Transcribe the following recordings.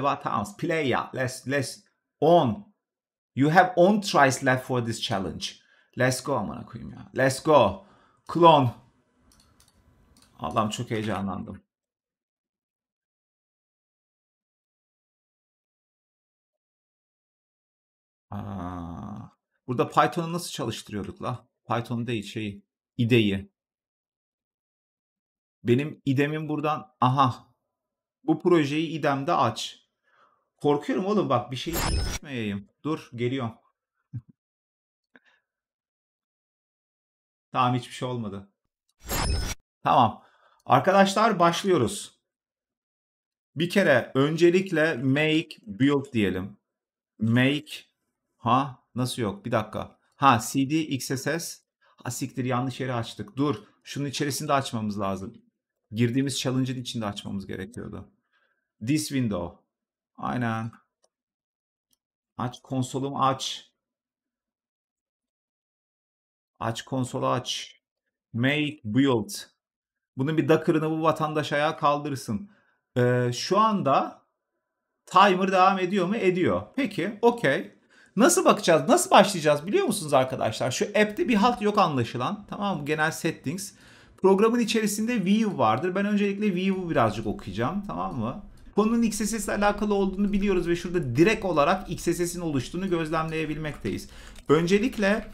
about times. Player, let's let's on. You have on tries left for this challenge. Let's go amına koyayım ya. Let's go. clone. Allah'ım çok heyecanlandım. Aa, burada Python'u nasıl çalıştırıyorduk la? Python değil şey IDE'yi. Benim IDEM'im buradan aha bu projeyi IDEM'de aç. Korkuyorum oğlum bak bir şey düşmeyeyim. Dur geliyorum. tamam hiçbir şey olmadı. Tamam. Arkadaşlar başlıyoruz. Bir kere öncelikle make build diyelim. Make ha nasıl yok bir dakika. Ha cd xss ha siktir yanlış yeri açtık. Dur şunun içerisinde açmamız lazım. Girdiğimiz challenge'ın içinde açmamız gerekiyordu. This window Aynen. Aç konsolum aç. Aç konsolu aç. Make build. Bunun bir Docker'ını bu vatandaş ayağa kaldırsın. Ee, şu anda timer devam ediyor mu? Ediyor. Peki okey. Nasıl bakacağız? Nasıl başlayacağız biliyor musunuz arkadaşlar? Şu app'te bir halt yok anlaşılan. Tamam mı? Genel settings. Programın içerisinde view vardır. Ben öncelikle view'u birazcık okuyacağım. Tamam mı? Konunun XSS ile alakalı olduğunu biliyoruz ve şurada direkt olarak XSS'in oluştuğunu gözlemleyebilmekteyiz. Öncelikle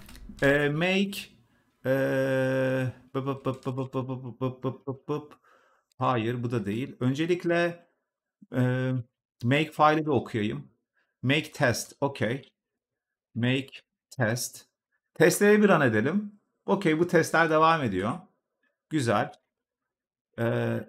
e, make hayır bu da değil. Öncelikle e, make file'i bir okuyayım. Make test. Okey. Make test. Testlere bir an edelim. Okey bu testler devam ediyor. Güzel. Ee,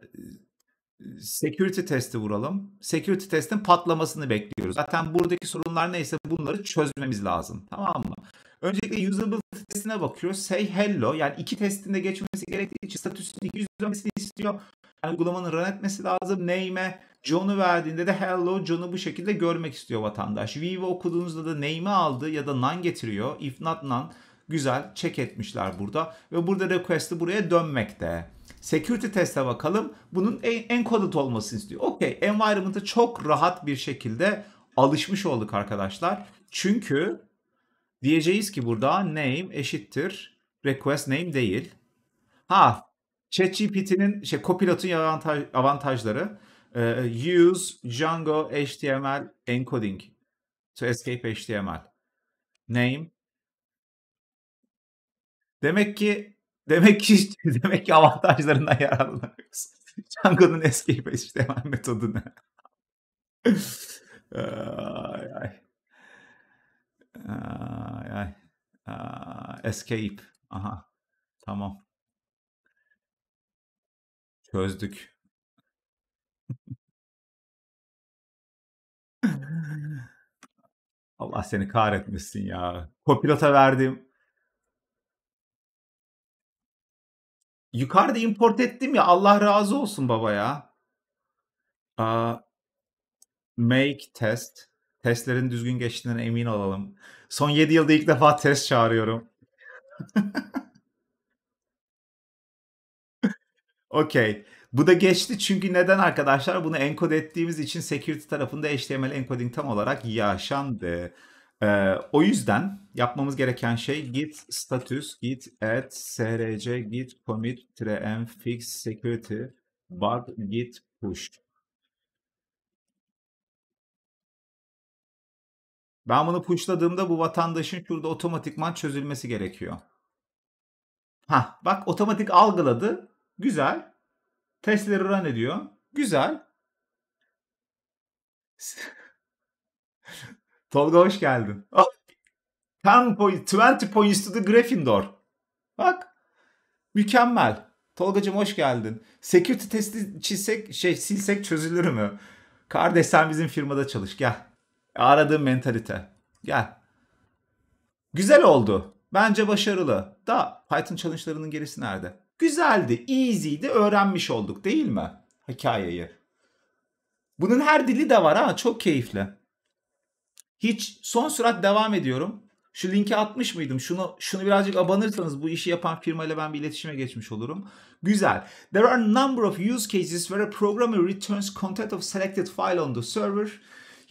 security testi vuralım. Security testin patlamasını bekliyoruz. Zaten buradaki sorunlar neyse bunları çözmemiz lazım. Tamam mı? Öncelikle usability testine bakıyoruz. Say hello yani iki testinde geçmesi gerektiği için statüsünün 200 dönmesini istiyor. Yani uygulamanın run etmesi lazım. Name'e John'u verdiğinde de hello John'u bu şekilde görmek istiyor vatandaş. Vive okuduğunuzda da name'i aldı ya da none getiriyor. If not none güzel check etmişler burada. Ve burada request'i buraya dönmekte security test'e bakalım. Bunun en encoded olmasını istiyor. Okey environment'ı çok rahat bir şekilde alışmış olduk arkadaşlar. Çünkü diyeceğiz ki burada name eşittir request name değil. Ha ChatGPT'nin şey Copilot'un avantaj, avantajları e, use Django HTML encoding to escape HTML name Demek ki Demek ki demek ki avantajlarından yararlanamıyorsun. Django'nun escape eşitlemen metodu ay, ay. Ay, ay. escape. Aha. Tamam. Çözdük. Allah seni kahretmesin ya. Kopilota verdim. Yukarıda import ettim ya Allah razı olsun baba ya. Uh, make test. Testlerin düzgün geçtiğinden emin olalım. Son 7 yılda ilk defa test çağırıyorum. Okey. Bu da geçti çünkü neden arkadaşlar? Bunu encode ettiğimiz için security tarafında HTML encoding tam olarak yaşandı. Ee, o yüzden yapmamız gereken şey git status, git add, src, git commit, tren, fix, security, bug, git push. Ben bunu pushladığımda bu vatandaşın şurada otomatikman çözülmesi gerekiyor. Ha, bak otomatik algıladı. Güzel. Testleri run ediyor. Güzel. Tolga hoş geldin. Oh. 10 point, 20 points to the Gryffindor. Bak. Mükemmel. Tolgacım hoş geldin. Security testi çizsek, şey silsek çözülür mü? Kardeş sen bizim firmada çalış gel. Aradığım mentalite. Gel. Güzel oldu. Bence başarılı. Da Python challenge'larının gerisi nerede? Güzeldi, easy'di, öğrenmiş olduk değil mi? Hikayeyi. Bunun her dili de var ha, çok keyifli. Hiç son sürat devam ediyorum. Şu linki atmış mıydım? Şunu şunu birazcık abanırsanız bu işi yapan firmayla ben bir iletişime geçmiş olurum. Güzel. There are a number of use cases where a programmer returns content of selected file on the server.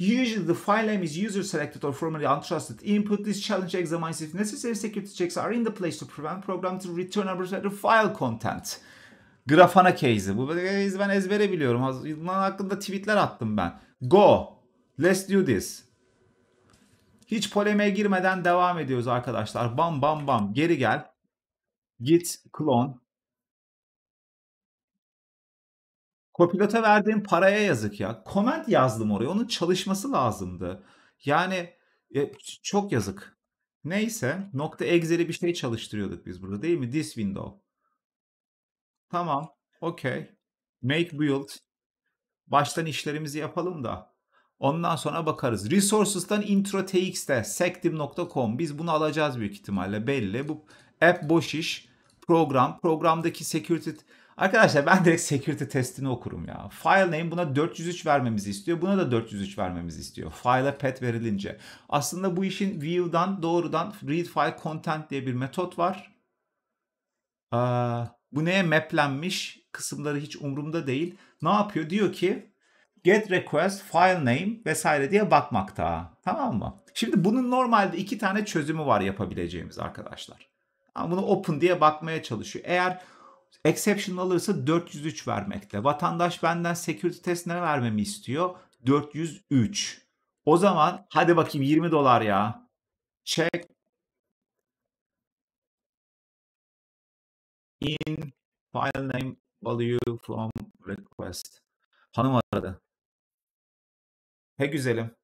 Usually the file name is user selected or formerly untrusted input. This challenge examines if necessary security checks are in the place to prevent program to return arbitrary file content. Grafana case'i. Bu case'i ben ezbere biliyorum. Bunun hakkında tweetler attım ben. Go. Let's do this. Hiç polemiğe girmeden devam ediyoruz arkadaşlar. Bam bam bam geri gel. Git klon. Kopilota verdiğim paraya yazık ya. Comment yazdım oraya. Onun çalışması lazımdı. Yani e, çok yazık. Neyse nokta exe'li bir şey çalıştırıyorduk biz burada değil mi? This window. Tamam. Okey. Make build. Baştan işlerimizi yapalım da. Ondan sonra bakarız. Resources'tan introtx'te sektim.com biz bunu alacağız büyük ihtimalle belli. Bu app boş iş. Program. Programdaki security Arkadaşlar ben direkt security testini okurum ya. File name buna 403 vermemizi istiyor. Buna da 403 vermemizi istiyor. File'a pet verilince. Aslında bu işin view'dan doğrudan read file content diye bir metot var. Ee, bu neye maplenmiş kısımları hiç umurumda değil. Ne yapıyor? Diyor ki get request, file name vesaire diye bakmakta. Tamam mı? Şimdi bunun normalde iki tane çözümü var yapabileceğimiz arkadaşlar. Ama bunu open diye bakmaya çalışıyor. Eğer exception alırsa 403 vermekte. Vatandaş benden security testine vermemi istiyor. 403. O zaman hadi bakayım 20 dolar ya. Check in file name value from request. Hanım aradı. He güzelim.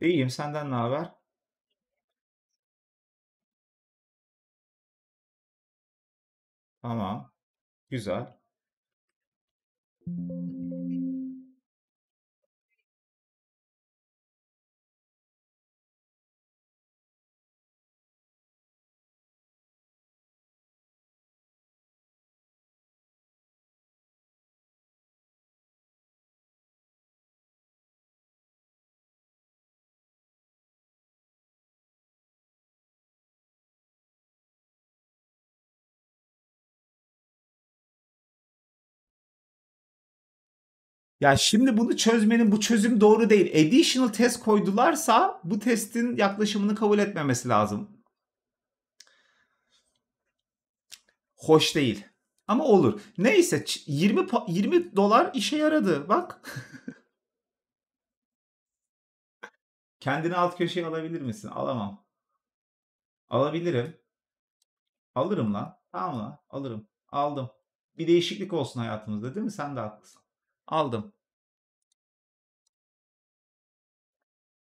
İyiyim. Senden ne haber? Tamam. Güzel. Ya şimdi bunu çözmenin bu çözüm doğru değil. Additional test koydularsa bu testin yaklaşımını kabul etmemesi lazım. Hoş değil. Ama olur. Neyse 20 20 dolar işe yaradı. Bak. Kendini alt köşeye alabilir misin? Alamam. Alabilirim. Alırım lan. Tamam lan. Alırım. Aldım. Bir değişiklik olsun hayatımızda değil mi? Sen de haklısın aldım.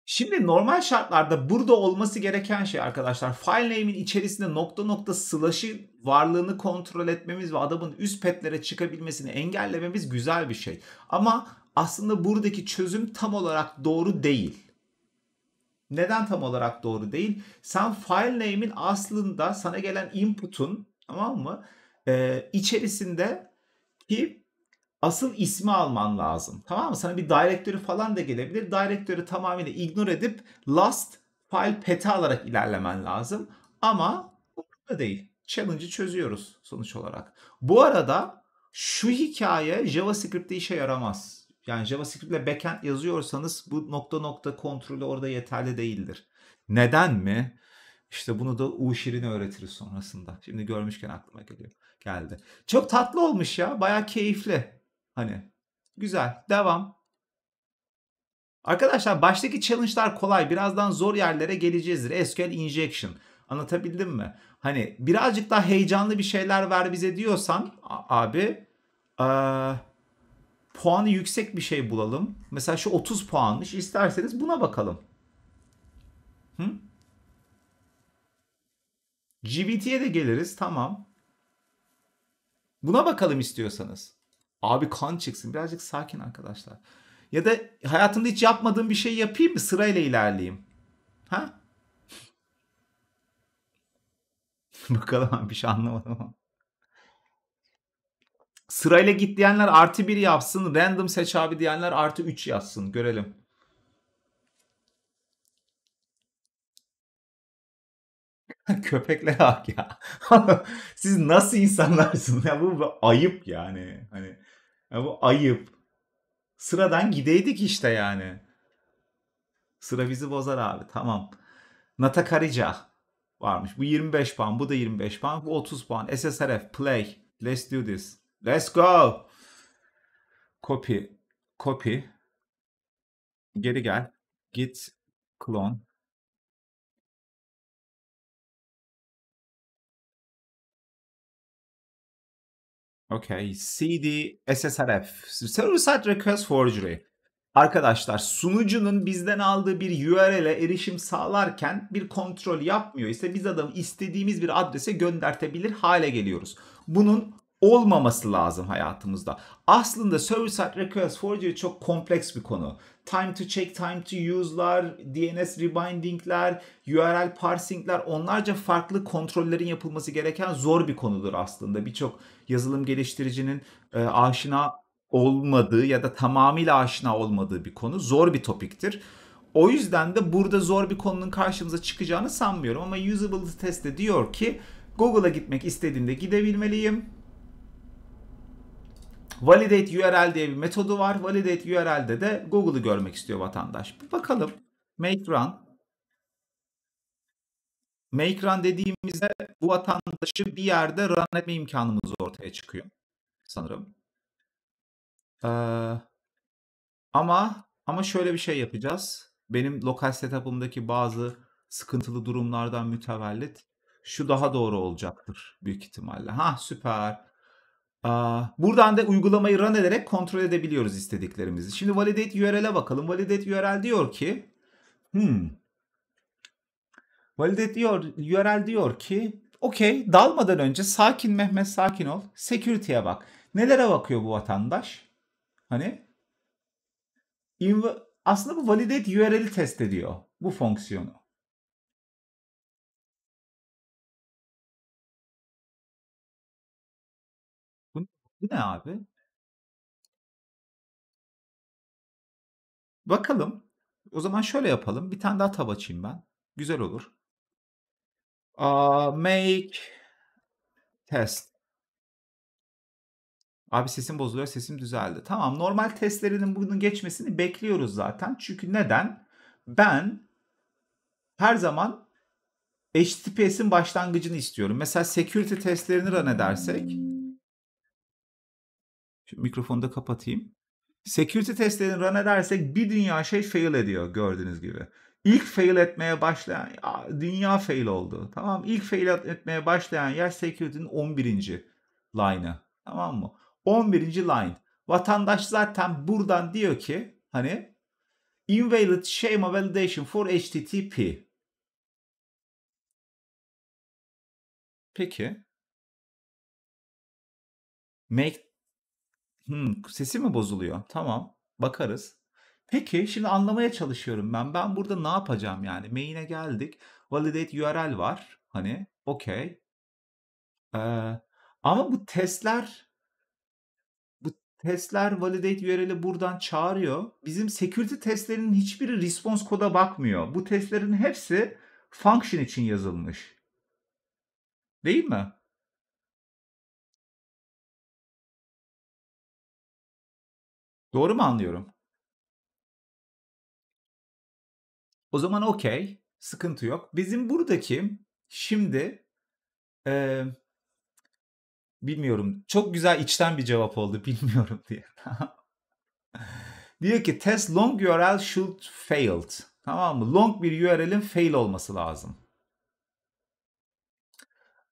Şimdi normal şartlarda burada olması gereken şey arkadaşlar file name'in içerisinde nokta nokta slash'ı varlığını kontrol etmemiz ve adamın üst petlere çıkabilmesini engellememiz güzel bir şey. Ama aslında buradaki çözüm tam olarak doğru değil. Neden tam olarak doğru değil? Sen file name'in aslında sana gelen input'un tamam mı? Ee, içerisinde ki asıl ismi alman lazım. Tamam mı? Sana bir direktörü falan da gelebilir. Direktörü tamamıyla ignore edip last file pete alarak ilerlemen lazım. Ama umurumda değil. Challenge'ı çözüyoruz sonuç olarak. Bu arada şu hikaye JavaScript'te işe yaramaz. Yani JavaScript ile backend yazıyorsanız bu nokta nokta kontrolü orada yeterli değildir. Neden mi? İşte bunu da Uşir'in öğretiriz sonrasında. Şimdi görmüşken aklıma geliyor. Geldi. Çok tatlı olmuş ya. Baya keyifli. Hani güzel devam. Arkadaşlar baştaki challenge'lar kolay. Birazdan zor yerlere geleceğiz. SQL injection. Anlatabildim mi? Hani birazcık daha heyecanlı bir şeyler ver bize diyorsan abi e, puanı yüksek bir şey bulalım. Mesela şu 30 puanmış. İsterseniz buna bakalım. Hı? GBT'ye de geliriz. Tamam. Buna bakalım istiyorsanız. Abi kan çıksın birazcık sakin arkadaşlar. Ya da hayatımda hiç yapmadığım bir şey yapayım mı sırayla ilerleyeyim. Ha? Bakalım bir şey anlamadım ama. Sırayla git diyenler artı bir yapsın. Random seç abi diyenler artı üç yazsın. Görelim. Köpekler hak ya. Siz nasıl insanlarsınız ya bu, bu ayıp yani. Hani ya bu ayıp. Sıradan gideydik işte yani. Sıra bizi bozar abi tamam. Nata varmış. Bu 25 puan, bu da 25 puan, bu 30 puan. SSRF, play, let's do this. Let's go. Copy, copy. Geri gel. Git, Clone. Okay. CD SSRF. Server Side Request Forgery. Arkadaşlar sunucunun bizden aldığı bir URL'e erişim sağlarken bir kontrol yapmıyor ise biz adamı istediğimiz bir adrese göndertebilir hale geliyoruz. Bunun olmaması lazım hayatımızda. Aslında service side request forgery çok kompleks bir konu. Time to check, time to use'lar, DNS rebinding'ler, URL parsing'ler onlarca farklı kontrollerin yapılması gereken zor bir konudur aslında. Birçok yazılım geliştiricinin e, aşina olmadığı ya da tamamıyla aşina olmadığı bir konu. Zor bir topiktir. O yüzden de burada zor bir konunun karşımıza çıkacağını sanmıyorum ama usability test de diyor ki Google'a gitmek istediğinde gidebilmeliyim validate URL diye bir metodu var. Validate URL'de de Google'ı görmek istiyor vatandaş. Bir bakalım. Make run. Make run dediğimizde bu vatandaşı bir yerde run etme imkanımız ortaya çıkıyor. Sanırım. Ee, ama ama şöyle bir şey yapacağız. Benim lokal setup'ımdaki bazı sıkıntılı durumlardan mütevellit şu daha doğru olacaktır büyük ihtimalle. Ha süper. Buradan da uygulamayı run ederek kontrol edebiliyoruz istediklerimizi. Şimdi validate URL'e bakalım. Validate URL diyor ki hmm, validate diyor, URL diyor ki okey dalmadan önce sakin Mehmet sakin ol. Security'ye bak. Nelere bakıyor bu vatandaş? Hani aslında bu validate URL'i test ediyor bu fonksiyonu. Bu ne abi? Bakalım. O zaman şöyle yapalım. Bir tane daha tab açayım ben. Güzel olur. Uh, make test. Abi sesim bozuluyor, sesim düzeldi. Tamam, normal testlerinin bunun geçmesini bekliyoruz zaten. Çünkü neden? Ben her zaman HTTPS'in başlangıcını istiyorum. Mesela security testlerini run edersek şu mikrofonu da kapatayım. Security testlerini run edersek bir dünya şey fail ediyor gördüğünüz gibi. İlk fail etmeye başlayan dünya fail oldu. Tamam ilk fail etmeye başlayan yer security'nin 11. line'ı. Tamam mı? 11. line. Vatandaş zaten buradan diyor ki hani invalid schema validation for HTTP. Peki. Make Hımm, sesi mi bozuluyor? Tamam, bakarız. Peki, şimdi anlamaya çalışıyorum ben. Ben burada ne yapacağım yani? Main'e geldik. Validate URL var. Hani okay. Eee, ama bu testler bu testler validate URL'i buradan çağırıyor. Bizim security testlerinin hiçbiri response koda bakmıyor. Bu testlerin hepsi function için yazılmış. Değil mi? Doğru mu anlıyorum? O zaman okey. Sıkıntı yok. Bizim buradaki şimdi e, bilmiyorum. Çok güzel içten bir cevap oldu. Bilmiyorum diye. Diyor ki test long URL should failed. Tamam mı? Long bir URL'in fail olması lazım.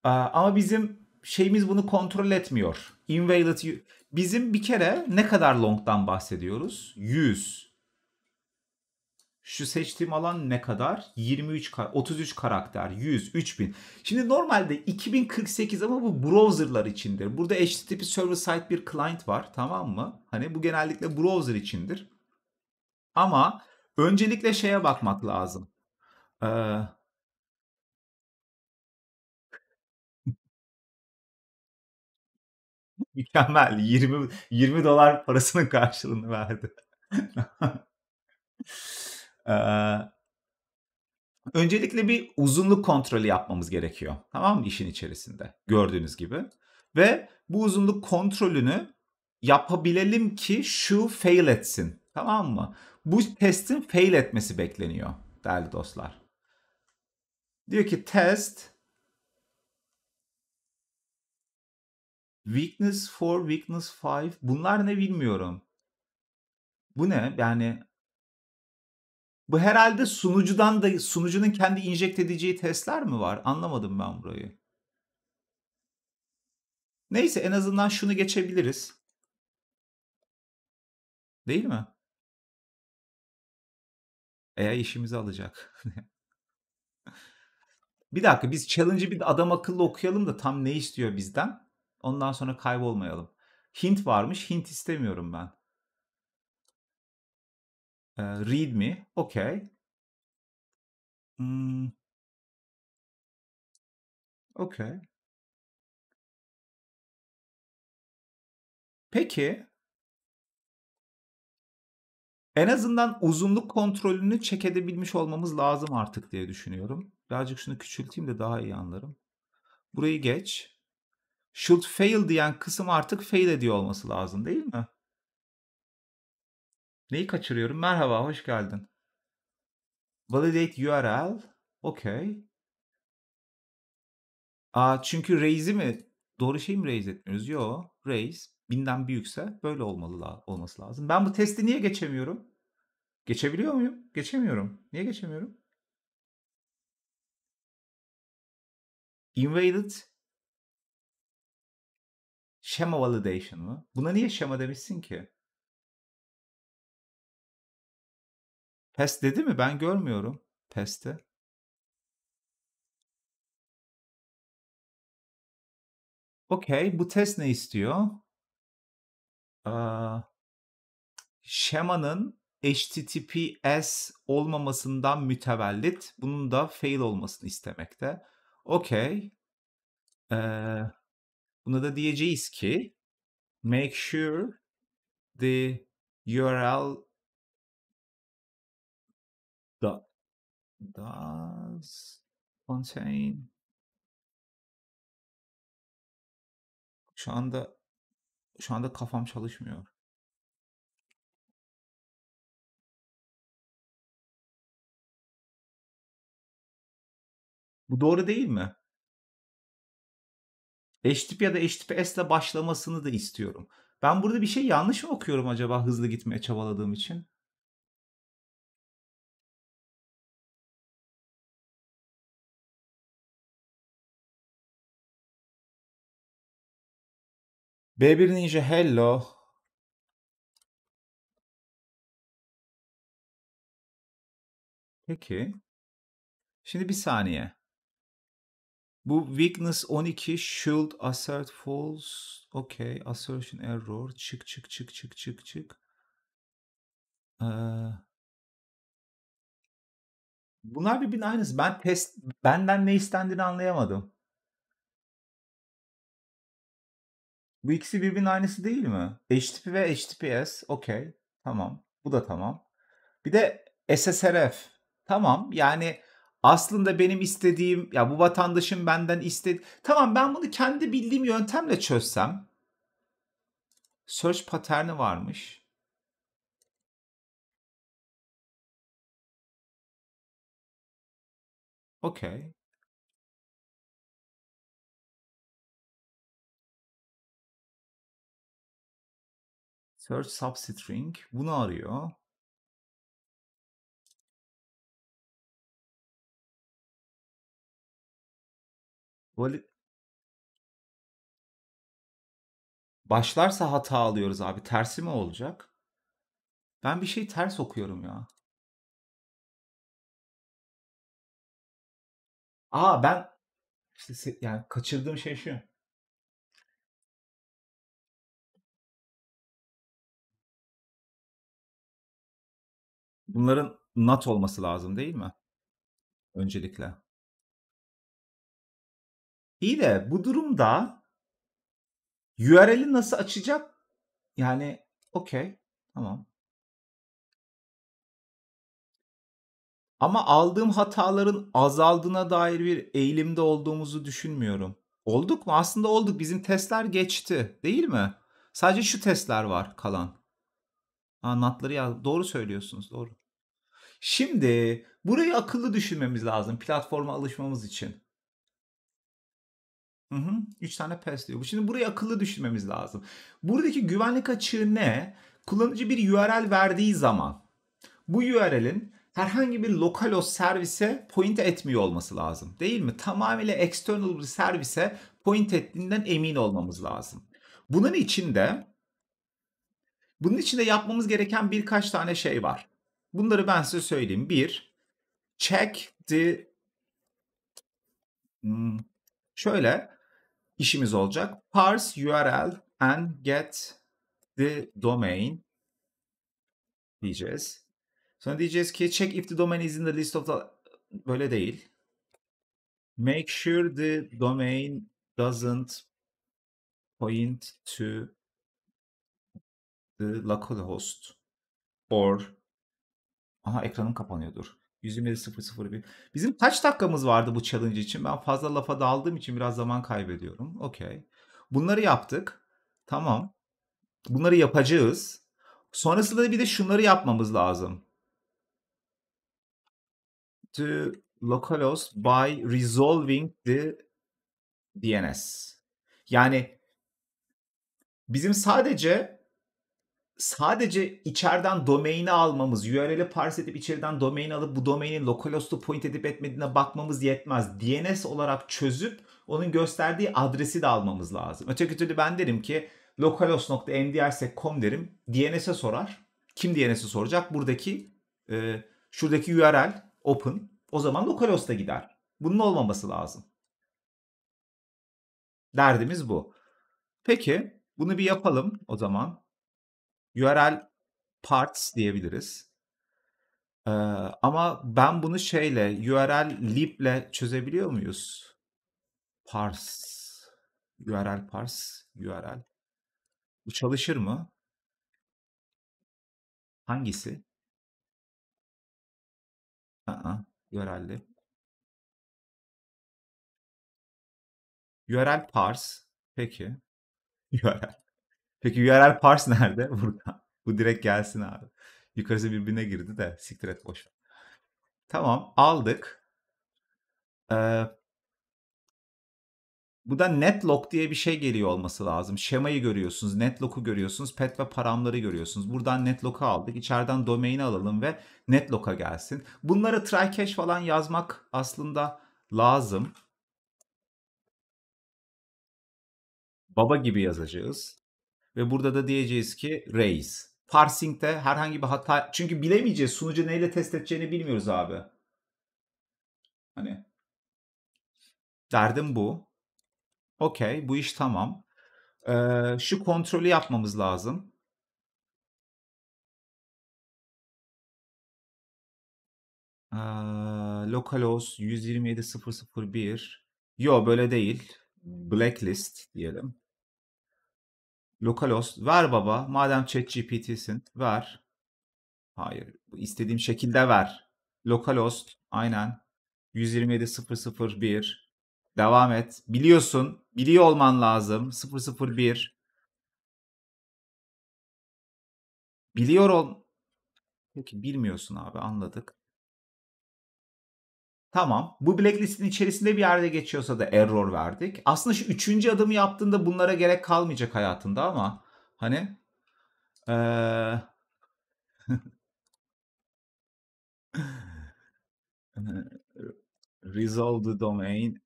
Ama bizim şeyimiz bunu kontrol etmiyor. Invalid Bizim bir kere ne kadar long'dan bahsediyoruz? 100. Şu seçtiğim alan ne kadar? 23 33 karakter, 100, 3000. Şimdi normalde 2048 ama bu browser'lar içindir. Burada HTTP server side bir client var, tamam mı? Hani bu genellikle browser içindir. Ama öncelikle şeye bakmak lazım. Ee, Mükemmel. 20 20 dolar parasının karşılığını verdi. ee, öncelikle bir uzunluk kontrolü yapmamız gerekiyor. Tamam mı işin içerisinde? Gördüğünüz gibi. Ve bu uzunluk kontrolünü yapabilelim ki şu fail etsin. Tamam mı? Bu testin fail etmesi bekleniyor değerli dostlar. Diyor ki test Weakness 4, Weakness 5 bunlar ne bilmiyorum. Bu ne? Yani bu herhalde sunucudan da sunucunun kendi inject edeceği testler mi var? Anlamadım ben burayı. Neyse en azından şunu geçebiliriz. Değil mi? eğer işimizi alacak. bir dakika biz challenge'ı bir adam akıllı okuyalım da tam ne istiyor bizden? Ondan sonra kaybolmayalım. Hint varmış. Hint istemiyorum ben. E, read me. Okay. Hmm. Okay. Peki en azından uzunluk kontrolünü çek edebilmiş olmamız lazım artık diye düşünüyorum. Birazcık şunu küçülteyim de daha iyi anlarım. Burayı geç should fail diyen kısım artık fail ediyor olması lazım değil mi? Neyi kaçırıyorum? Merhaba, hoş geldin. Validate URL. Okay. Aa, çünkü raise'i mi? Doğru şey mi raise etmiyoruz? Yo. Raise binden büyükse böyle olmalı olması lazım. Ben bu testi niye geçemiyorum? Geçebiliyor muyum? Geçemiyorum. Niye geçemiyorum? Invaded Şema validation mı? Buna niye şema demişsin ki? Pes dedi mi? Ben görmüyorum. Peste. Okey. Bu test ne istiyor? şemanın HTTPS olmamasından mütevellit bunun da fail olmasını istemekte. Okey. Ee, Buna da diyeceğiz ki make sure the URL da, does contain şu anda şu anda kafam çalışmıyor. Bu doğru değil mi? eş tip ya da eş tipi S ile başlamasını da istiyorum. Ben burada bir şey yanlış mı okuyorum acaba hızlı gitmeye çabaladığım için? B1 Ninja hello. Peki. Şimdi bir saniye. Bu weakness 12, shield, assert, false, okay, assertion, error, çık çık çık çık çık çık. Ee, bunlar birbirinin aynısı. Ben test benden ne istendiğini anlayamadım. Bu ikisi birbirinin aynısı değil mi? HTTP ve HTTPS. Okey. Tamam. Bu da tamam. Bir de SSRF. Tamam. Yani aslında benim istediğim ya bu vatandaşın benden istedi. Tamam ben bunu kendi bildiğim yöntemle çözsem. Search paterni varmış. Okay. Search substring bunu arıyor. Golü başlarsa hata alıyoruz abi. Tersi mi olacak? Ben bir şey ters okuyorum ya. Aa ben işte yani kaçırdığım şey şu. Bunların not olması lazım değil mi? Öncelikle. İyi de bu durumda URL'i nasıl açacak? Yani okey tamam. Ama aldığım hataların azaldığına dair bir eğilimde olduğumuzu düşünmüyorum. Olduk mu? Aslında olduk. Bizim testler geçti değil mi? Sadece şu testler var kalan. anlatları ya doğru söylüyorsunuz doğru. Şimdi burayı akıllı düşünmemiz lazım platforma alışmamız için. Hı hı. Üç tane pass diyor. Şimdi burayı akıllı düşünmemiz lazım. Buradaki güvenlik açığı ne? Kullanıcı bir URL verdiği zaman bu URL'in herhangi bir lokal lokalos servise point etmiyor olması lazım. Değil mi? Tamamıyla external bir servise point ettiğinden emin olmamız lazım. Bunun için de bunun için de yapmamız gereken birkaç tane şey var. Bunları ben size söyleyeyim. Bir, check the hmm, şöyle işimiz olacak. Parse URL and get the domain diyeceğiz. Sonra diyeceğiz ki check if the domain is in the list of the... Böyle değil. Make sure the domain doesn't point to the localhost or Aha ekranım kapanıyordur. Yüzümleri 001. Bizim kaç dakikamız vardı bu challenge için? Ben fazla lafa daldığım için biraz zaman kaybediyorum. Okey. Bunları yaptık. Tamam. Bunları yapacağız. Sonrasında bir de şunları yapmamız lazım. To localhost by resolving the DNS. Yani bizim sadece sadece içeriden domaini almamız, URL'i parse edip içeriden domaini alıp bu domainin local host'u point edip etmediğine bakmamız yetmez. DNS olarak çözüp onun gösterdiği adresi de almamız lazım. Öteki türlü ben derim ki localhost.mdrsec.com derim. DNS'e sorar. Kim DNS'e soracak? Buradaki e, şuradaki URL open. O zaman localhost'a gider. Bunun olmaması lazım. Derdimiz bu. Peki bunu bir yapalım o zaman. URL parts diyebiliriz. Ee, ama ben bunu şeyle URL lib'le çözebiliyor muyuz? Parse. URL parse. URL. Bu çalışır mı? Hangisi? Aa, URL lib. URL parse. Peki. URL. Peki URL parse nerede? Burada. Bu direkt gelsin abi. Yukarısı birbirine girdi de siktir et boş. Tamam aldık. Ee, bu da netlog diye bir şey geliyor olması lazım. Şemayı görüyorsunuz, netlog'u görüyorsunuz, pet ve paramları görüyorsunuz. Buradan netlog'u aldık. İçeriden domaini alalım ve netlog'a gelsin. bunları try cache falan yazmak aslında lazım. Baba gibi yazacağız. Ve burada da diyeceğiz ki raise. Parsing'de herhangi bir hata... Çünkü bilemeyeceğiz sunucu neyle test edeceğini bilmiyoruz abi. Hani derdim bu. Okey bu iş tamam. Ee, şu kontrolü yapmamız lazım. Ee, localhost 127.0.0.1 Yo böyle değil. Blacklist diyelim. Lokalos ver baba. Madem chat GPT'sin ver. Hayır. istediğim şekilde ver. Lokalos aynen. 127.001 Devam et. Biliyorsun. Biliyor olman lazım. 001 Biliyor ol... Peki bilmiyorsun abi anladık. Tamam. Bu blacklist'in içerisinde bir yerde geçiyorsa da error verdik. Aslında şu üçüncü adımı yaptığında bunlara gerek kalmayacak hayatında ama hani ee... resolve the domain.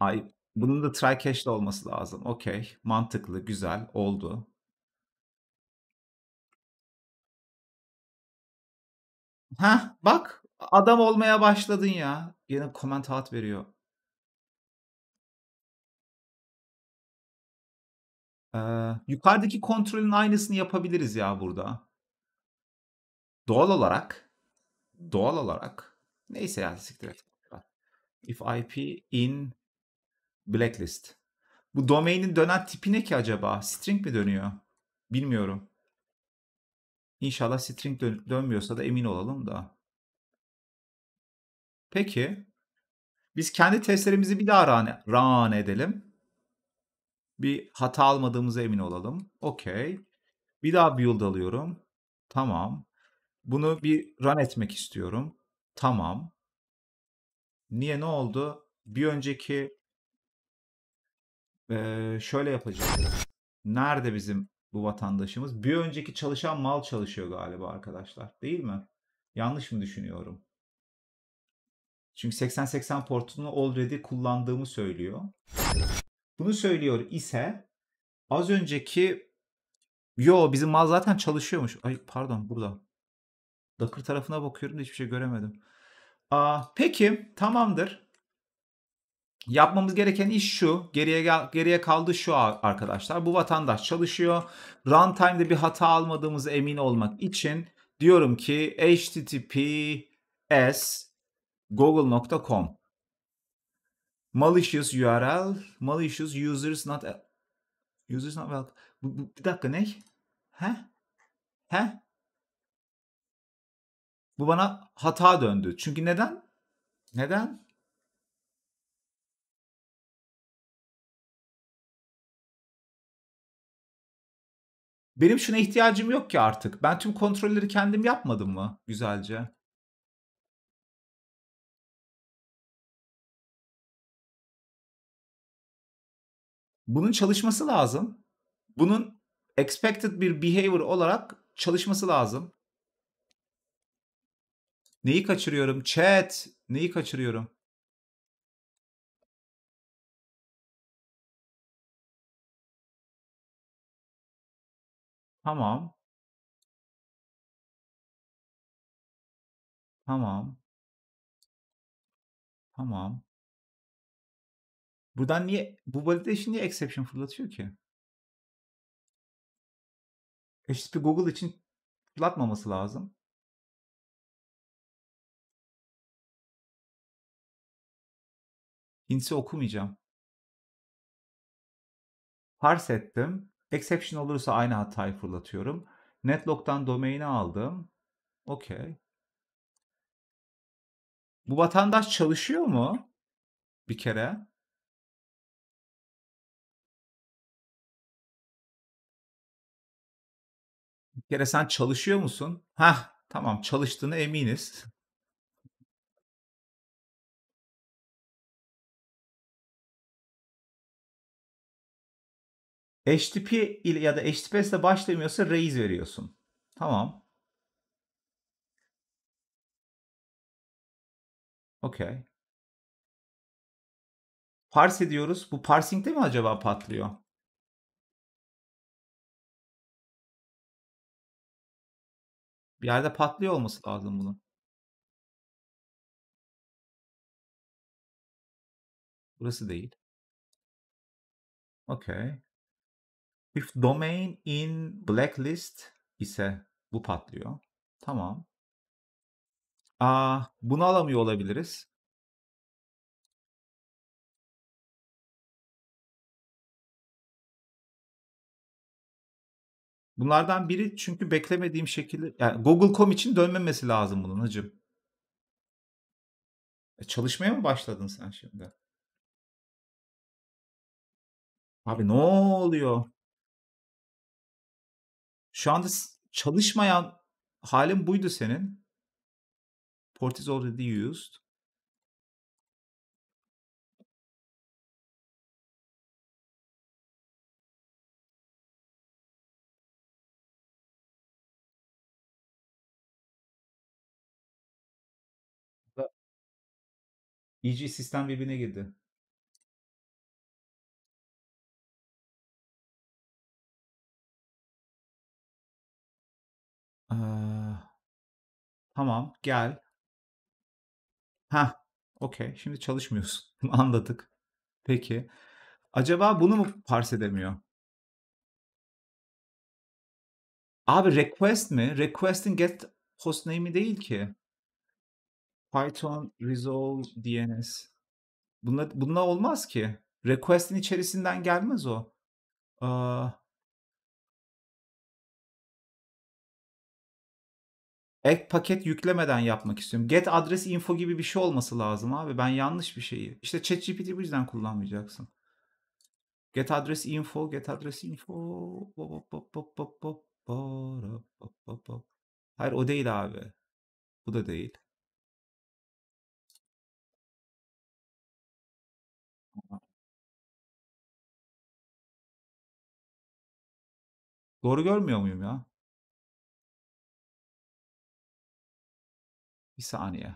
Ay, bunun da try cash'li olması lazım. Okey. Mantıklı, güzel oldu. Ha, bak Adam olmaya başladın ya. Yine comment hat veriyor. Ee, yukarıdaki kontrolün aynısını yapabiliriz ya burada. Doğal olarak doğal olarak neyse ya siktir et. If IP in blacklist. Bu domainin dönen tipi ne ki acaba? String mi dönüyor? Bilmiyorum. İnşallah string dön dönmüyorsa da emin olalım da. Peki. Biz kendi testlerimizi bir daha run, run edelim. Bir hata almadığımıza emin olalım. Okey. Bir daha build alıyorum. Tamam. Bunu bir run etmek istiyorum. Tamam. Niye ne oldu? Bir önceki ee, şöyle yapacağız. Nerede bizim bu vatandaşımız? Bir önceki çalışan mal çalışıyor galiba arkadaşlar. Değil mi? Yanlış mı düşünüyorum? Çünkü 8080 portunu already kullandığımı söylüyor. Bunu söylüyor ise az önceki yo bizim mal zaten çalışıyormuş. Ay pardon burada. Docker tarafına bakıyorum da hiçbir şey göremedim. Aa, peki tamamdır. Yapmamız gereken iş şu. Geriye geriye kaldı şu arkadaşlar. Bu vatandaş çalışıyor. Runtime'de bir hata almadığımız emin olmak için diyorum ki https Google.com Malicious URL, malicious users not users not welcome. Bu, bu, bir dakika ne? He? He? Bu bana hata döndü. Çünkü neden? Neden? Benim şuna ihtiyacım yok ki artık. Ben tüm kontrolleri kendim yapmadım mı güzelce? bunun çalışması lazım. Bunun expected bir behavior olarak çalışması lazım. Neyi kaçırıyorum? Chat, neyi kaçırıyorum? Tamam. Tamam. Tamam. Buradan niye bu validation niye exception fırlatıyor ki? HTTP Google için fırlatmaması lazım. Hintsi okumayacağım. Parse ettim. Exception olursa aynı hatayı fırlatıyorum. Netlog'dan domaini aldım. Okey. Bu vatandaş çalışıyor mu? Bir kere. kere sen çalışıyor musun? Ha, tamam çalıştığını eminiz. HTTP ile ya da HTTPS ile başlamıyorsa raise veriyorsun. Tamam. Okay. Parse ediyoruz. Bu parsing'de mi acaba patlıyor? Bir yerde patlıyor olması lazım bunun. Burası değil. Okay. If domain in blacklist ise bu patlıyor. Tamam. Aa, ah, bunu alamıyor olabiliriz. Bunlardan biri çünkü beklemediğim şekilde yani Google.com için dönmemesi lazım bunun hacım. E çalışmaya mı başladın sen şimdi? Abi ne oluyor? Şu anda çalışmayan halin buydu senin. Port is already used. EG sistem birbirine girdi. Ee, tamam gel. Ha, okey. Şimdi çalışmıyoruz, Anladık. Peki. Acaba bunu mu parse edemiyor? Abi request mi? Request'in get host name'i değil ki. Python resolve DNS. Bununla, bununla olmaz ki. Request'in içerisinden gelmez o. Aa, ek paket yüklemeden yapmak istiyorum. Get adres info gibi bir şey olması lazım abi. Ben yanlış bir şeyi. İşte ChatGPT bu yüzden kullanmayacaksın. Get adres info, get adres info. Hayır o değil abi. Bu da değil. Doğru görmüyor muyum ya? Bir saniye.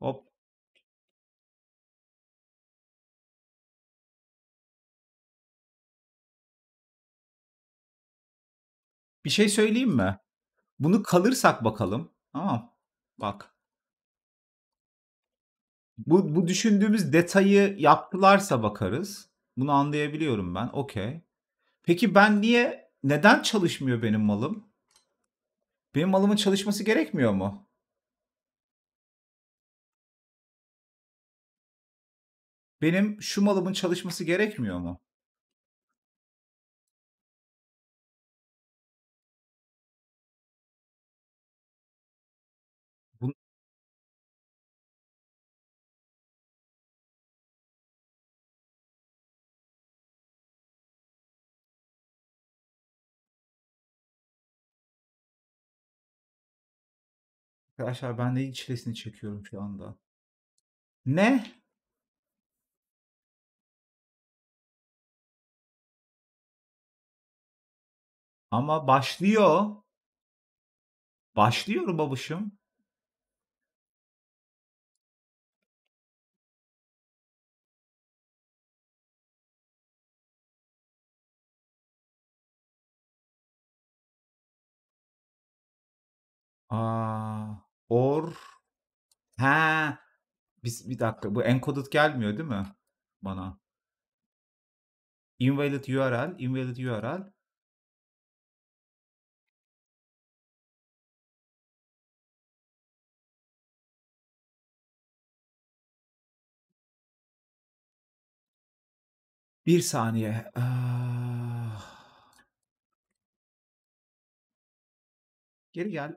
Hop. Bir şey söyleyeyim mi? Bunu kalırsak bakalım. Tamam. Bak. Bu, bu düşündüğümüz detayı yaptılarsa bakarız. Bunu anlayabiliyorum ben. Okey. Peki ben niye, neden çalışmıyor benim malım? Benim malımın çalışması gerekmiyor mu? Benim şu malımın çalışması gerekmiyor mu? Arkadaşlar ben de çilesini çekiyorum şu anda. Ne? Ama başlıyor. Başlıyor babuşum. Aa or ha biz bir dakika bu encoded gelmiyor değil mi bana? Invalid URL, invalid URL. Bir saniye. Ah. Geri gel.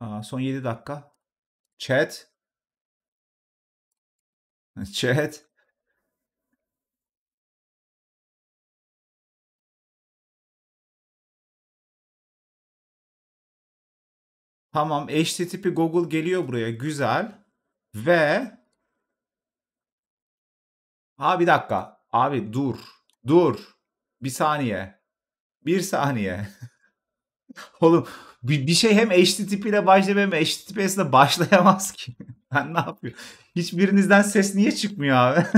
Aa, son 7 dakika. Chat. Chat. Tamam HTTP Google geliyor buraya. Güzel. Ve Abi bir dakika. Abi dur. Dur. Bir saniye. Bir saniye. Oğlum bir, bir şey hem HTTP ile başlayıp hem HTTPS ile başlayamaz ki. ben ne yapıyorum? Hiçbirinizden ses niye çıkmıyor abi?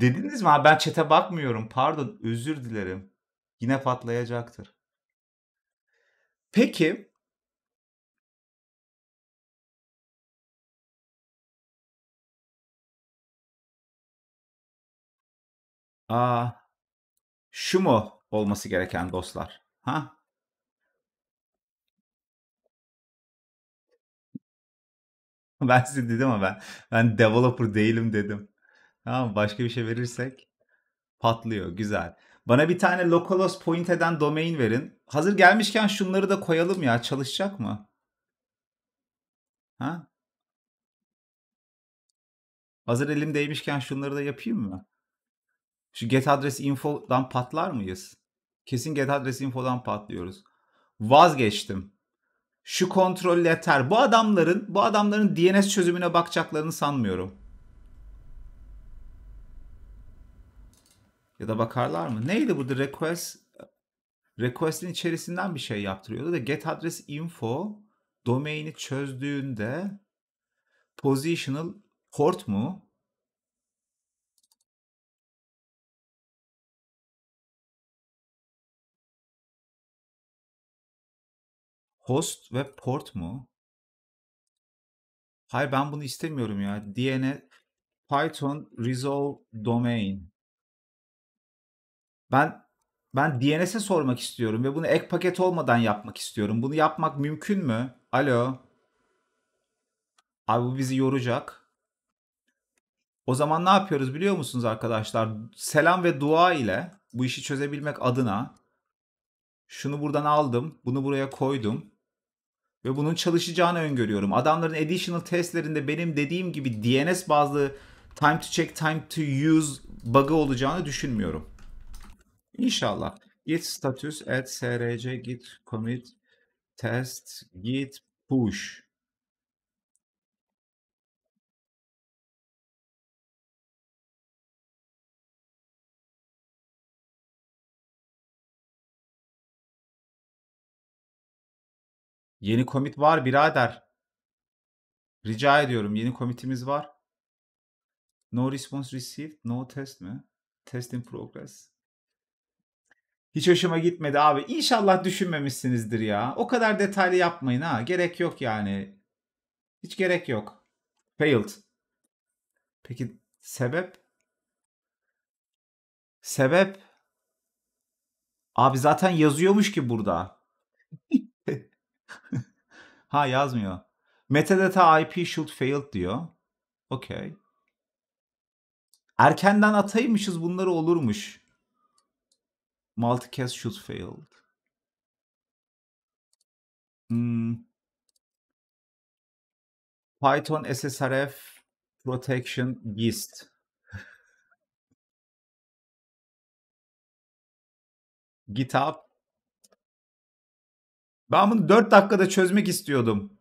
Dediniz mi ben çete bakmıyorum. Pardon özür dilerim. Yine patlayacaktır. Peki Aa, şu mu olması gereken dostlar? Ha? Ben size dedim ama ben ben developer değilim dedim. Tamam başka bir şey verirsek patlıyor. Güzel. Bana bir tane localhost point eden domain verin. Hazır gelmişken şunları da koyalım ya. Çalışacak mı? Ha? Hazır elim değmişken şunları da yapayım mı? Şu get adres info'dan patlar mıyız? Kesin get adres info'dan patlıyoruz. Vazgeçtim. Şu kontrol yeter. Bu adamların bu adamların DNS çözümüne bakacaklarını sanmıyorum. Ya da bakarlar mı? Neydi bu request? Request'in içerisinden bir şey yaptırıyordu da get adres info domaini çözdüğünde positional port mu? Host ve port mu? Hayır ben bunu istemiyorum ya. DNS Python resolve domain. Ben ben DNS'e sormak istiyorum ve bunu ek paket olmadan yapmak istiyorum. Bunu yapmak mümkün mü? Alo. Abi bu bizi yoracak. O zaman ne yapıyoruz biliyor musunuz arkadaşlar? Selam ve dua ile bu işi çözebilmek adına şunu buradan aldım, bunu buraya koydum ve bunun çalışacağını öngörüyorum. Adamların additional testlerinde benim dediğim gibi DNS bazlı time to check, time to use bug'ı olacağını düşünmüyorum. İnşallah. Git status add src git commit test git push. Yeni komit var birader. Rica ediyorum yeni komitimiz var. No response received, no test mi? Test in progress. Hiç hoşuma gitmedi abi. İnşallah düşünmemişsinizdir ya. O kadar detaylı yapmayın ha. Gerek yok yani. Hiç gerek yok. Failed. Peki sebep? Sebep? Abi zaten yazıyormuş ki burada. ha yazmıyor. Metadata IP should failed diyor. Okay. Erkenden ataymışız bunları olurmuş. Multicast should failed. Hmm. Python SSRF protection gist. GitHub ben bunu 4 dakikada çözmek istiyordum.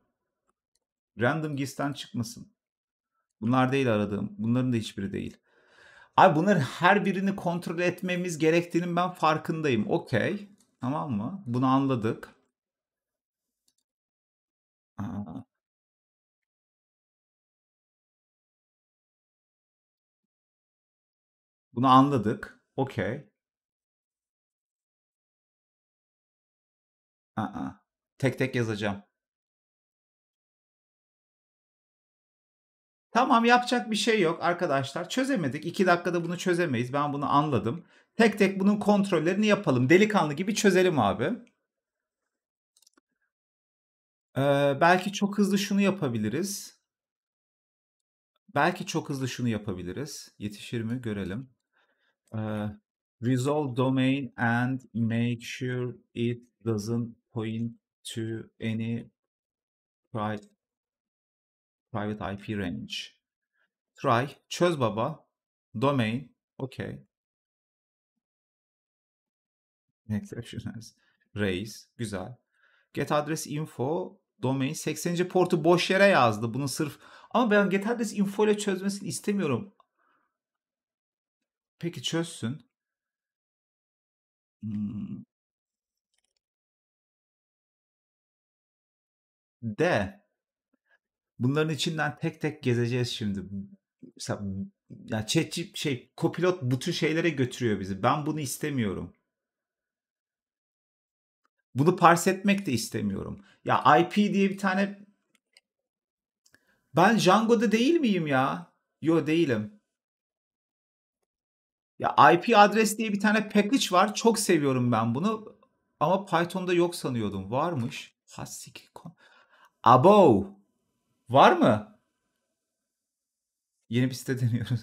Random gisten çıkmasın. Bunlar değil aradığım. Bunların da hiçbiri değil. Abi bunların her birini kontrol etmemiz gerektiğinin ben farkındayım. Okey. Tamam mı? Bunu anladık. Aa. Bunu anladık. Okey. Aa, tek tek yazacağım. Tamam yapacak bir şey yok arkadaşlar. Çözemedik. 2 dakikada bunu çözemeyiz. Ben bunu anladım. Tek tek bunun kontrollerini yapalım. Delikanlı gibi çözelim abi. Ee, belki çok hızlı şunu yapabiliriz. Belki çok hızlı şunu yapabiliriz. Yetişir mi görelim. Ee, resolve domain and make sure it doesn't point to any private, private IP range. Try, çöz baba. Domain, okay. Exceptionals. Raise, güzel. Get address info, domain 80. portu boş yere yazdı. Bunu sırf ama ben get address info ile çözmesini istemiyorum. Peki çözsün. Hmm. De bunların içinden tek tek gezeceğiz şimdi. Mesela yani chat şey kopilot bu şeylere götürüyor bizi. Ben bunu istemiyorum. Bunu parse etmek de istemiyorum. Ya IP diye bir tane ben Django'da değil miyim ya? Yo değilim. Ya IP adres diye bir tane package var. Çok seviyorum ben bunu. Ama Python'da yok sanıyordum. Varmış. Hasik.com Abou Var mı? Yeni bir site deniyoruz.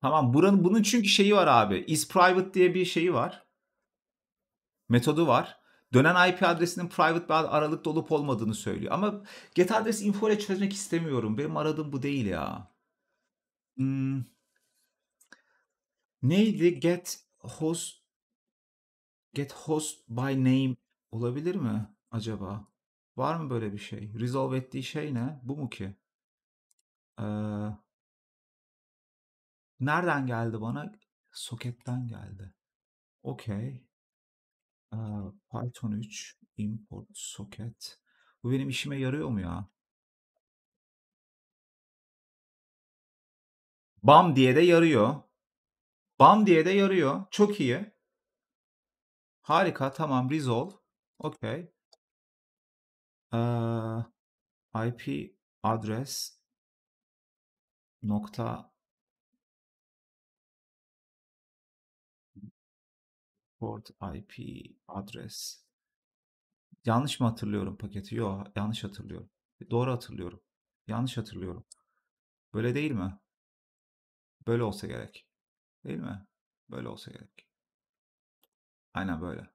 Tamam buranın bunun çünkü şeyi var abi. Is private diye bir şeyi var. Metodu var. Dönen IP adresinin private bir aralıkta olup olmadığını söylüyor. Ama get adres info ile çözmek istemiyorum. Benim aradığım bu değil ya. Hmm. Neydi get host Get host by name olabilir mi acaba? Var mı böyle bir şey? Resolve ettiği şey ne? Bu mu ki? Ee, nereden geldi bana? Soketten geldi. Okay. Ee, Python 3 import socket. Bu benim işime yarıyor mu ya? Bam diye de yarıyor. Bam diye de yarıyor. Çok iyi. Harika tamam resolve. Okey. Ee, IP adres nokta port IP adres yanlış mı hatırlıyorum paketi? Yok yanlış hatırlıyorum. Doğru hatırlıyorum. Yanlış hatırlıyorum. Böyle değil mi? Böyle olsa gerek. Değil mi? Böyle olsa gerek. Aynen böyle.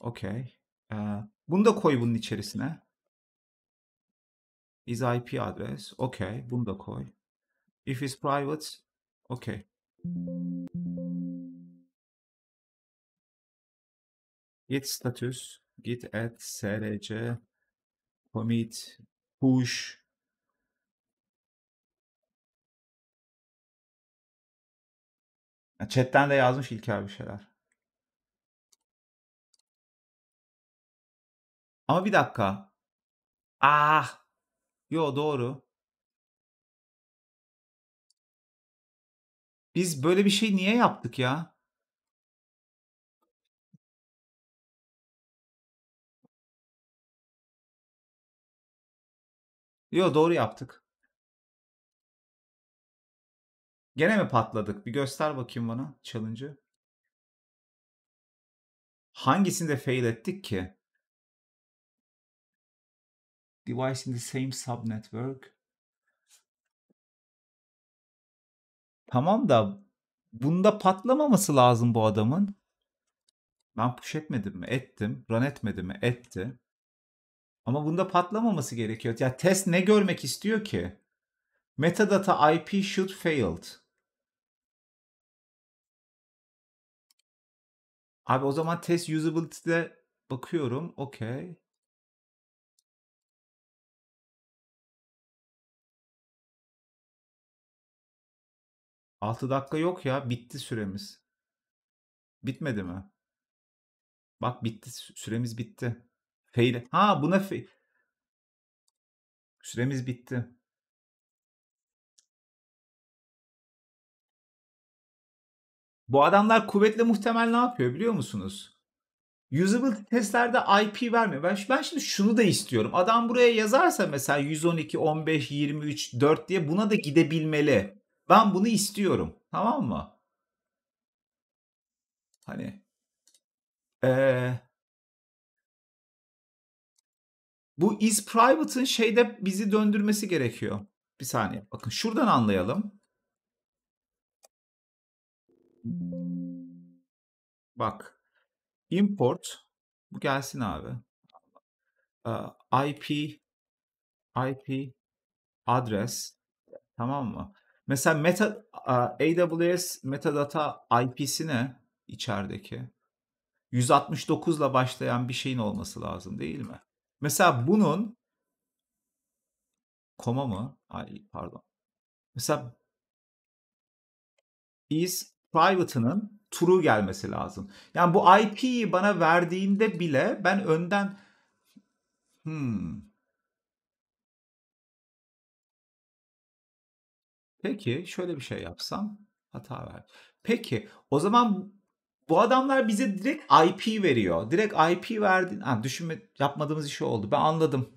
Okey. Ee, bunu da koy bunun içerisine. Is IP adres. Okey. Bunu da koy. If is private. Okey. Git status. Git add src commit push Chatten de yazmış İlker bir şeyler. Ama bir dakika. Ah. Yo doğru. Biz böyle bir şey niye yaptık ya? Yo doğru yaptık. Gene mi patladık? Bir göster bakayım bana challenge'ı. Hangisinde fail ettik ki? device in the same subnetwork. Tamam da bunda patlamaması lazım bu adamın. Ben push etmedim mi? Ettim. Run etmedim mi? Etti. Ama bunda patlamaması gerekiyor. Ya test ne görmek istiyor ki? Metadata IP should failed. Abi o zaman test usability'de bakıyorum. Okay. 6 dakika yok ya. Bitti süremiz. Bitmedi mi? Bak bitti. Süremiz bitti. Fail. Ha buna fail. Süremiz bitti. Bu adamlar kuvvetle muhtemel ne yapıyor biliyor musunuz? Usable testlerde IP vermiyor. Ben, ben şimdi şunu da istiyorum. Adam buraya yazarsa mesela 112, 15, 23, 4 diye buna da gidebilmeli. Ben bunu istiyorum. Tamam mı? Hani ee, bu is private'ın şeyde bizi döndürmesi gerekiyor. Bir saniye. Bakın şuradan anlayalım. Bak. Import. Bu gelsin abi. IP IP adres. Tamam mı? Mesela meta, AWS metadata IP'si ne içerideki? 169 ile başlayan bir şeyin olması lazım değil mi? Mesela bunun koma mı? Ay pardon. Mesela is private'ının true gelmesi lazım. Yani bu IP'yi bana verdiğinde bile ben önden hmm, Peki şöyle bir şey yapsam hata ver. Peki o zaman bu adamlar bize direkt IP veriyor. Direkt IP verdin. Ha, düşünme yapmadığımız iş oldu. Ben anladım.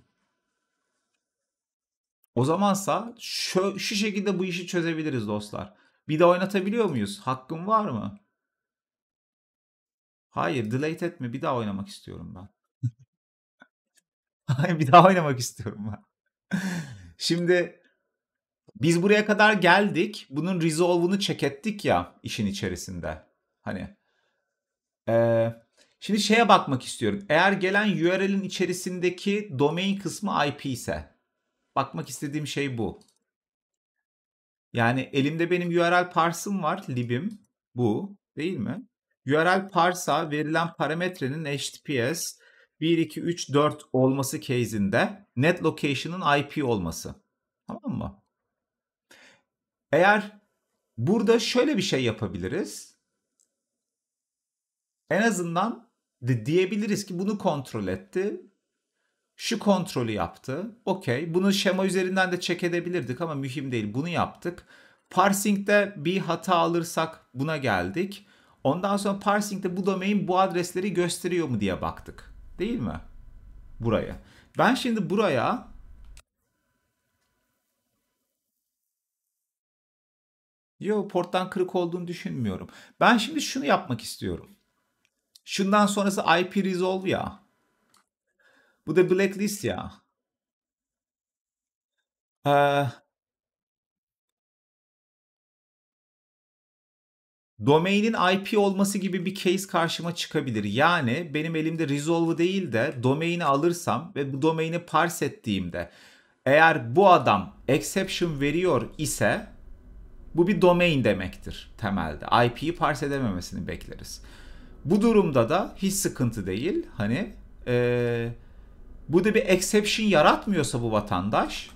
O zamansa şu, şu şekilde bu işi çözebiliriz dostlar. Bir de oynatabiliyor muyuz? Hakkım var mı? Hayır, delete etme. Bir daha oynamak istiyorum ben. Hayır, bir daha oynamak istiyorum ben. Şimdi biz buraya kadar geldik. Bunun resolve'unu check ettik ya işin içerisinde. Hani e, şimdi şeye bakmak istiyorum. Eğer gelen URL'in içerisindeki domain kısmı IP ise bakmak istediğim şey bu. Yani elimde benim URL parsım var libim bu değil mi? URL parsa verilen parametrenin HTTPS 1, 2, 3, 4 olması case'inde net location'ın IP olması. Tamam mı? Eğer burada şöyle bir şey yapabiliriz. En azından de diyebiliriz ki bunu kontrol etti. Şu kontrolü yaptı. Okey. Bunu şema üzerinden de çek edebilirdik ama mühim değil. Bunu yaptık. Parsing'de bir hata alırsak buna geldik. Ondan sonra parsing'de bu domain bu adresleri gösteriyor mu diye baktık. Değil mi? Buraya. Ben şimdi buraya Yo porttan kırık olduğunu düşünmüyorum. Ben şimdi şunu yapmak istiyorum. Şundan sonrası IP resolve ya. Bu da blacklist ya. Ee, domainin IP olması gibi bir case karşıma çıkabilir. Yani benim elimde resolve değil de domaini alırsam ve bu domaini parse ettiğimde eğer bu adam exception veriyor ise bu bir domain demektir temelde. IP'yi parse edememesini bekleriz. Bu durumda da hiç sıkıntı değil. Hani e, bu da bir exception yaratmıyorsa bu vatandaş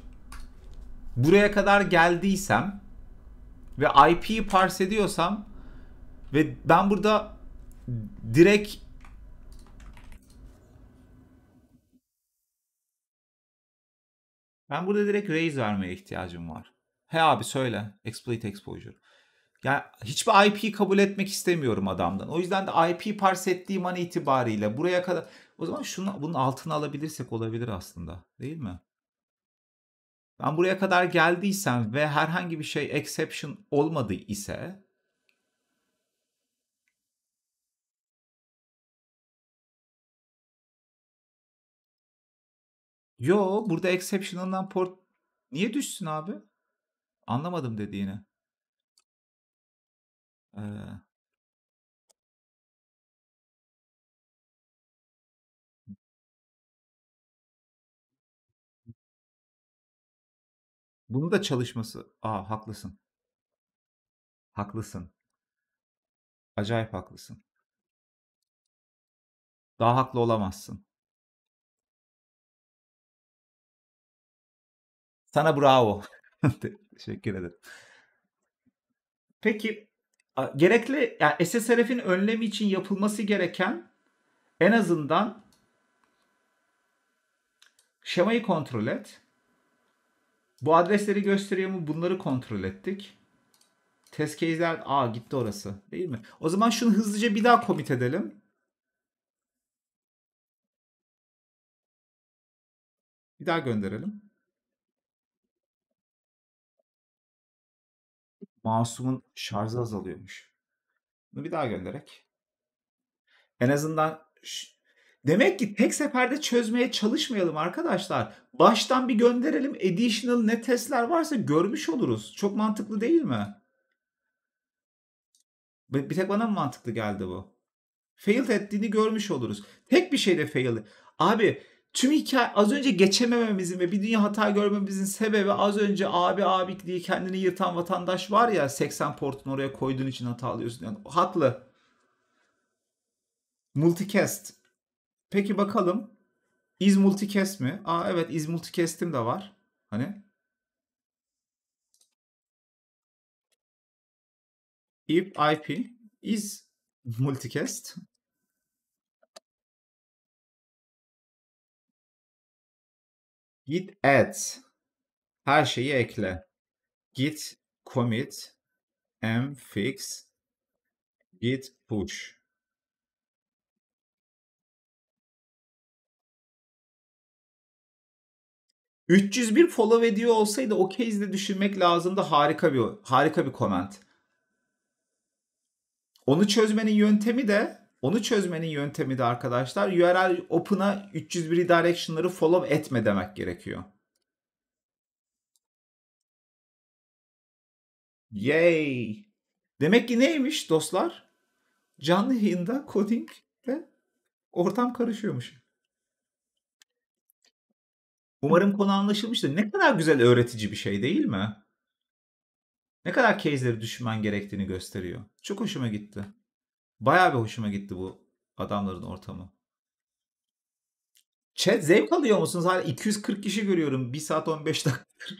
buraya kadar geldiysem ve IP'yi parse ediyorsam ve ben burada direkt ben burada direkt raise vermeye ihtiyacım var. He abi söyle. Exploit exposure. Yani hiçbir IP kabul etmek istemiyorum adamdan. O yüzden de IP parse ettiğim an itibariyle buraya kadar o zaman şunu bunun altına alabilirsek olabilir aslında. Değil mi? Ben buraya kadar geldiysem ve herhangi bir şey exception olmadı ise Yo burada exception'ından port niye düşsün abi? Anlamadım dediğini. Ee, Bunu da çalışması. Aa haklısın. Haklısın. Acayip haklısın. Daha haklı olamazsın. Sana bravo. Teşekkür ederim. Peki gerekli yani SSRF'in önlemi için yapılması gereken en azından şemayı kontrol et. Bu adresleri gösteriyor mu? Bunları kontrol ettik. Test case'ler a gitti orası değil mi? O zaman şunu hızlıca bir daha komit edelim. Bir daha gönderelim. masumun şarjı azalıyormuş. Bunu bir daha göndererek. En azından Demek ki tek seferde çözmeye çalışmayalım arkadaşlar. Baştan bir gönderelim. Additional ne testler varsa görmüş oluruz. Çok mantıklı değil mi? Bir tek bana mı mantıklı geldi bu? Fail ettiğini görmüş oluruz. Tek bir şeyde fail. Abi Tüm hikaye az önce geçemememizin ve bir dünya hata görmemizin sebebi az önce abi abi diye kendini yırtan vatandaş var ya 80 portun oraya koyduğun için hata alıyorsun. Yani, haklı. Multicast. Peki bakalım. Is multicast mi? Aa evet is multicast'im de var. Hani IP, IP is multicast. Git add. Her şeyi ekle. Git commit m fix git push. ...301 follow ediyor olsaydı o case'de düşünmek lazımdı. Harika bir harika bir comment. Onu çözmenin yöntemi de onu çözmenin yöntemi de arkadaşlar URL open'a 301 direction'ları follow etme demek gerekiyor. Yay! Demek ki neymiş dostlar? Canlı yayında coding ve ortam karışıyormuş. Umarım konu anlaşılmıştır. Ne kadar güzel öğretici bir şey değil mi? Ne kadar case'leri düşünmen gerektiğini gösteriyor. Çok hoşuma gitti. Bayağı bir hoşuma gitti bu adamların ortamı. Chat zevk alıyor musunuz? Hala 240 kişi görüyorum. 1 saat 15 dakikadır.